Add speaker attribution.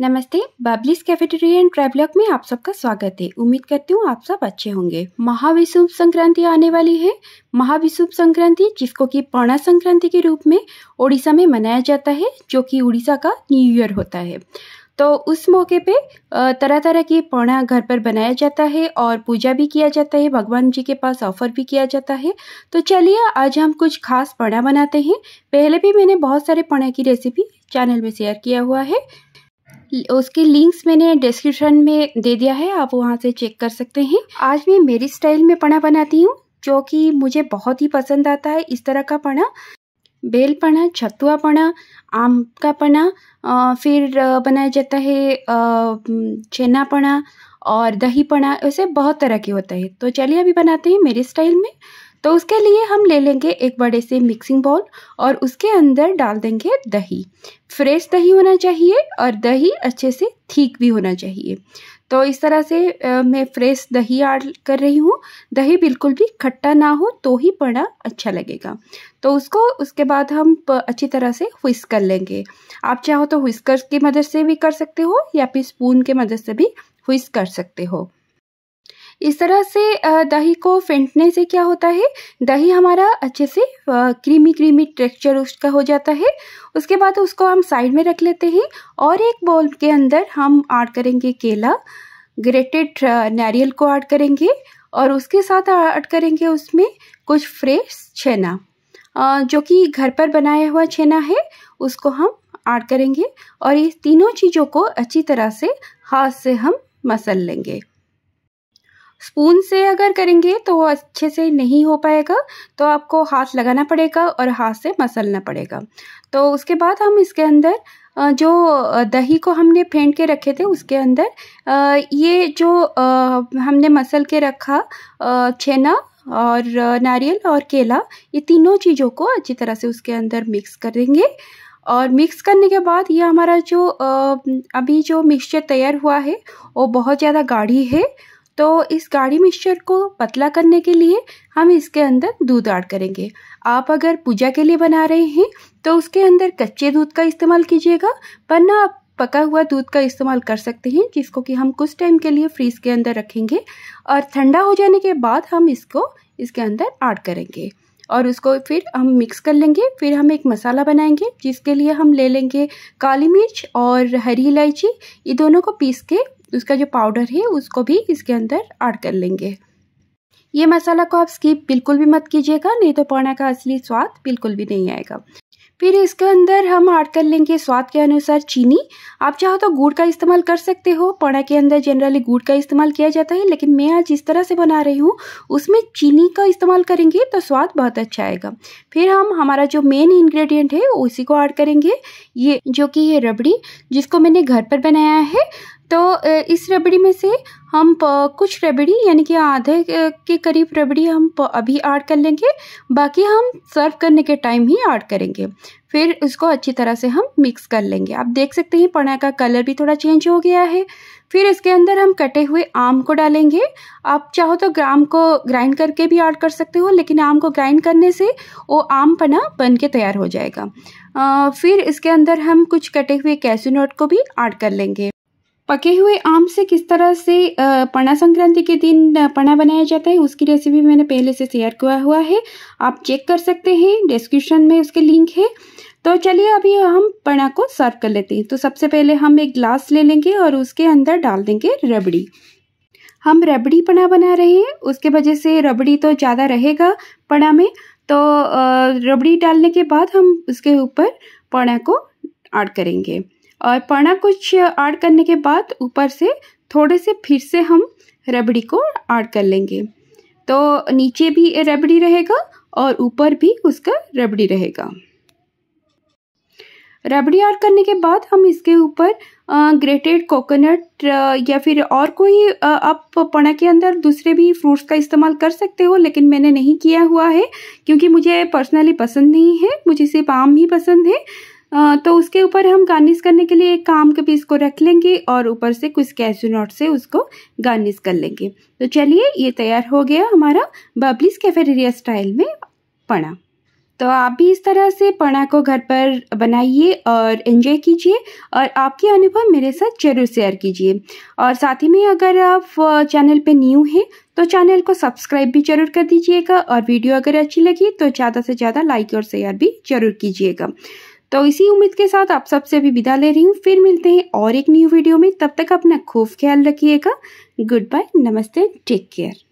Speaker 1: नमस्ते बाबलिस cafeteria and travelogue में आप सबका स्वागत है उम्मीद करती हूँ आप सब अच्छे होंगे महाविशुभ संक्रांति आने वाली है महाविशुभ संक्रांति जिसको कि पौना संक्रांति के रूप में ओडिशा में मनाया जाता है जो कि उड़ीसा का न्यू ईयर होता है तो उस मौके पे तरह तरह के पौना घर पर बनाया जाता है और पूजा भी किया जाता है भगवान जी के पास ऑफर भी किया जाता है तो चलिए आज हम कुछ खास पौना बनाते हैं पहले भी मैंने बहुत सारे पौना की रेसिपी चैनल में शेयर किया हुआ है उसके लिंक्स मैंने डिस्क्रिप्शन में दे दिया है आप वहाँ से चेक कर सकते हैं आज मैं मेरी स्टाइल में पना बनाती हूँ जो कि मुझे बहुत ही पसंद आता है इस तरह का पढ़ा बेल पढ़ा छतुआ पना आम का पना फिर बनाया जाता है छेना पना और दही पढ़ा ऐसे बहुत तरह के होता है तो चलिए अभी बनाते हैं मेरे स्टाइल में तो उसके लिए हम ले लेंगे एक बड़े से मिक्सिंग बाउल और उसके अंदर डाल देंगे दही फ्रेश दही होना चाहिए और दही अच्छे से ठीक भी होना चाहिए तो इस तरह से आ, मैं फ्रेश दही ऐड कर रही हूँ दही बिल्कुल भी खट्टा ना हो तो ही पड़ा अच्छा लगेगा तो उसको उसके बाद हम अच्छी तरह से हुइस कर लेंगे आप चाहो तो हुइस्कर की मदद से भी कर सकते हो या फिर स्पून के मदद से भी हुइस कर सकते हो इस तरह से दही को फेंटने से क्या होता है दही हमारा अच्छे से क्रीमी क्रीमी टेक्सचर उसका हो जाता है उसके बाद उसको हम साइड में रख लेते हैं और एक बॉल के अंदर हम ऐड करेंगे केला ग्रेटेड नारियल को ऐड करेंगे और उसके साथ ऐड करेंगे उसमें कुछ फ्रेश छेना जो कि घर पर बनाया हुआ छेना है उसको हम ऐड करेंगे और ये तीनों चीज़ों को अच्छी तरह से हाथ से हम मसल लेंगे स्पून से अगर करेंगे तो वो अच्छे से नहीं हो पाएगा तो आपको हाथ लगाना पड़ेगा और हाथ से मसलना पड़ेगा तो उसके बाद हम इसके अंदर जो दही को हमने फेंट के रखे थे उसके अंदर ये जो हमने मसल के रखा छेना और नारियल और केला ये तीनों चीज़ों को अच्छी तरह से उसके अंदर मिक्स करेंगे और मिक्स करने के बाद ये हमारा जो अभी जो मिक्सचर तैयार हुआ है वो बहुत ज़्यादा गाढ़ी है तो इस गाढ़ी मिक्सचर को पतला करने के लिए हम इसके अंदर दूध ऐड करेंगे आप अगर पूजा के लिए बना रहे हैं तो उसके अंदर कच्चे दूध का इस्तेमाल कीजिएगा वरना आप पका हुआ दूध का इस्तेमाल कर सकते हैं जिसको कि हम कुछ टाइम के लिए फ्रीज के अंदर रखेंगे और ठंडा हो जाने के बाद हम इसको इसके अंदर ऐड करेंगे और उसको फिर हम मिक्स कर लेंगे फिर हम एक मसाला बनाएंगे जिसके लिए हम ले लेंगे काली मिर्च और हरी इलायची ये दोनों को पीस के उसका जो पाउडर है उसको भी इसके अंदर ऐड कर लेंगे ये मसाला को आप स्किप बिल्कुल भी मत कीजिएगा नहीं तो पौना का असली स्वाद बिल्कुल भी नहीं आएगा फिर इसके अंदर हम ऐड कर लेंगे स्वाद के अनुसार चीनी आप चाहो तो गुड़ का इस्तेमाल कर सकते हो पौड़ा के अंदर जनरली गुड़ का इस्तेमाल किया जाता है लेकिन मैं आज इस तरह से बना रही हूँ उसमें चीनी का इस्तेमाल करेंगे तो स्वाद बहुत अच्छा आएगा फिर हम हमारा जो मेन इंग्रेडिएंट है उसी को ऐड करेंगे ये जो कि है रबड़ी जिसको मैंने घर पर बनाया है तो इस रबड़ी में से हम कुछ रबड़ी यानी कि आधे के करीब रबड़ी हम अभी ऐड कर लेंगे बाकी हम सर्व करने के टाइम ही ऐड करेंगे फिर उसको अच्छी तरह से हम मिक्स कर लेंगे आप देख सकते हैं पना का कलर भी थोड़ा चेंज हो गया है फिर इसके अंदर हम कटे हुए आम को डालेंगे आप चाहो तो ग्राम को ग्राइंड करके भी ऐड कर सकते हो लेकिन आम को ग्राइंड करने से वो आम पना बन के तैयार हो जाएगा आ, फिर इसके अंदर हम कुछ कटे हुए कैसू नोट को भी ऐड कर लेंगे पके हुए आम से किस तरह से पणा संक्रांति के दिन पणा बनाया जाता है उसकी रेसिपी मैंने पहले से शेयर किया हुआ है आप चेक कर सकते हैं डिस्क्रिप्शन में उसके लिंक है तो चलिए अभी हम पणा को सर्व कर लेते हैं तो सबसे पहले हम एक ग्लास ले लेंगे और उसके अंदर डाल देंगे रबड़ी हम रबड़ी पना बना रहे हैं उसके वजह से रबड़ी तो ज़्यादा रहेगा पना में तो रबड़ी डालने के बाद हम उसके ऊपर पना को ऐड करेंगे और पढ़ना कुछ ऐड करने के बाद ऊपर से थोड़े से फिर से हम रबड़ी को ऐड कर लेंगे तो नीचे भी रबड़ी रहेगा और ऊपर भी उसका रबड़ी रहेगा रबड़ी ऐड करने के बाद हम इसके ऊपर ग्रेटेड कोकोनट या फिर और कोई आप पना के अंदर दूसरे भी फ्रूट्स का इस्तेमाल कर सकते हो लेकिन मैंने नहीं किया हुआ है क्योंकि मुझे पर्सनली पसंद नहीं है मुझे सिर्फ आम ही पसंद है तो उसके ऊपर हम गार्निश करने के लिए एक काम के पीस को रख लेंगे और ऊपर से कुछ कैशू नोट से उसको गार्निश कर लेंगे तो चलिए ये तैयार हो गया हमारा बबलीस कैफेटेरिया स्टाइल में पड़ा तो आप भी इस तरह से पणा को घर पर बनाइए और एंजॉय कीजिए और आपके अनुभव मेरे साथ जरूर शेयर कीजिए और साथ ही में अगर आप चैनल पे न्यू हैं तो चैनल को सब्सक्राइब भी जरूर कर दीजिएगा और वीडियो अगर अच्छी लगी तो ज़्यादा से ज़्यादा लाइक और शेयर भी जरूर कीजिएगा तो इसी उम्मीद के साथ आप सबसे अभी विदा ले रही हूँ फिर मिलते हैं और एक न्यू वीडियो में तब तक अपना खूब ख्याल रखिएगा गुड बाय नमस्ते टेक केयर